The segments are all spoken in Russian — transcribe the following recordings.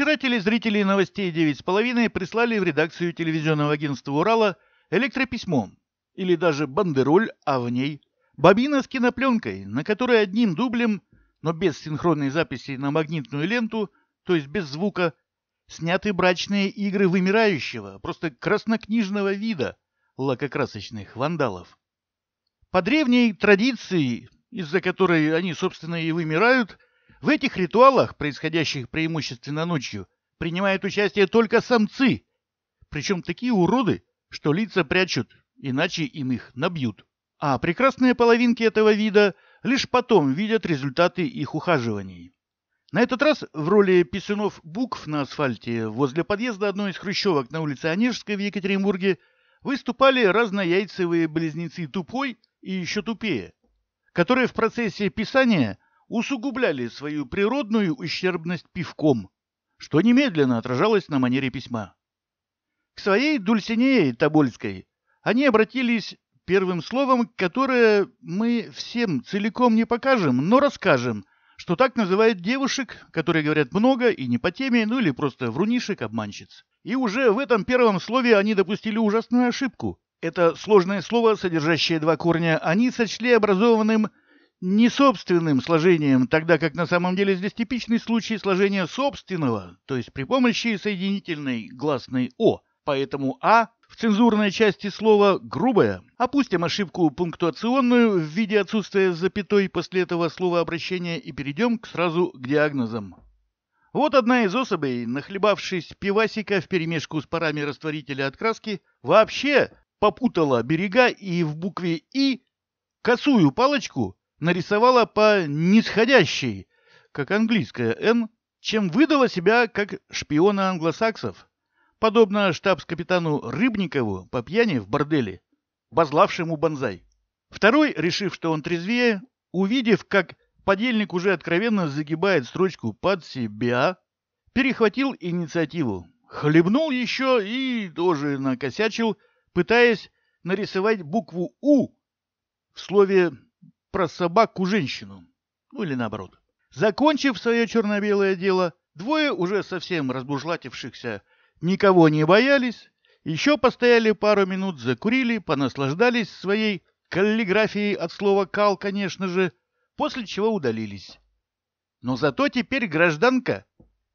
Вчера телезрители новостей 9,5 прислали в редакцию телевизионного агентства «Урала» электрописьмо, или даже бандероль, а в ней бобина с кинопленкой, на которой одним дублем, но без синхронной записи на магнитную ленту, то есть без звука, сняты брачные игры вымирающего, просто краснокнижного вида лакокрасочных вандалов. По древней традиции, из-за которой они, собственно, и вымирают – в этих ритуалах, происходящих преимущественно ночью, принимают участие только самцы. Причем такие уроды, что лица прячут, иначе им их набьют. А прекрасные половинки этого вида лишь потом видят результаты их ухаживаний. На этот раз в роли писюнов букв на асфальте возле подъезда одной из хрущевок на улице Онежской в Екатеринбурге выступали разнояйцевые близнецы Тупой и еще тупее, которые в процессе писания – усугубляли свою природную ущербность пивком, что немедленно отражалось на манере письма. К своей Дульсинее Тобольской они обратились первым словом, которое мы всем целиком не покажем, но расскажем, что так называют девушек, которые говорят много и не по теме, ну или просто врунишек-обманщиц. И уже в этом первом слове они допустили ужасную ошибку. Это сложное слово, содержащее два корня, они сочли образованным не собственным сложением, тогда как на самом деле здесь типичный случай сложения собственного, то есть при помощи соединительной гласной «о». Поэтому «а» в цензурной части слова «грубое». Опустим ошибку пунктуационную в виде отсутствия запятой после этого слова обращения и перейдем к сразу к диагнозам. Вот одна из особей, нахлебавшись пивасика вперемешку с парами растворителя от краски, вообще попутала берега и в букве «и» косую палочку нарисовала по нисходящей, как английская «Н», чем выдала себя как шпиона англосаксов, подобно штабс-капитану Рыбникову по пьяни в борделе, базлавшему бонзай. Второй, решив, что он трезвее, увидев, как подельник уже откровенно загибает строчку под себя, перехватил инициативу, хлебнул еще и тоже накосячил, пытаясь нарисовать букву «У» в слове про собаку-женщину. Ну или наоборот. Закончив свое черно-белое дело, двое уже совсем разбужлатившихся никого не боялись, еще постояли пару минут, закурили, понаслаждались своей каллиграфией от слова «кал», конечно же, после чего удалились. Но зато теперь гражданка,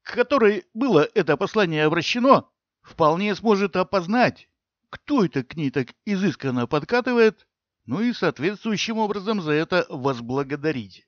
к которой было это послание обращено, вполне сможет опознать, кто это к ней так изысканно подкатывает ну и соответствующим образом за это возблагодарить.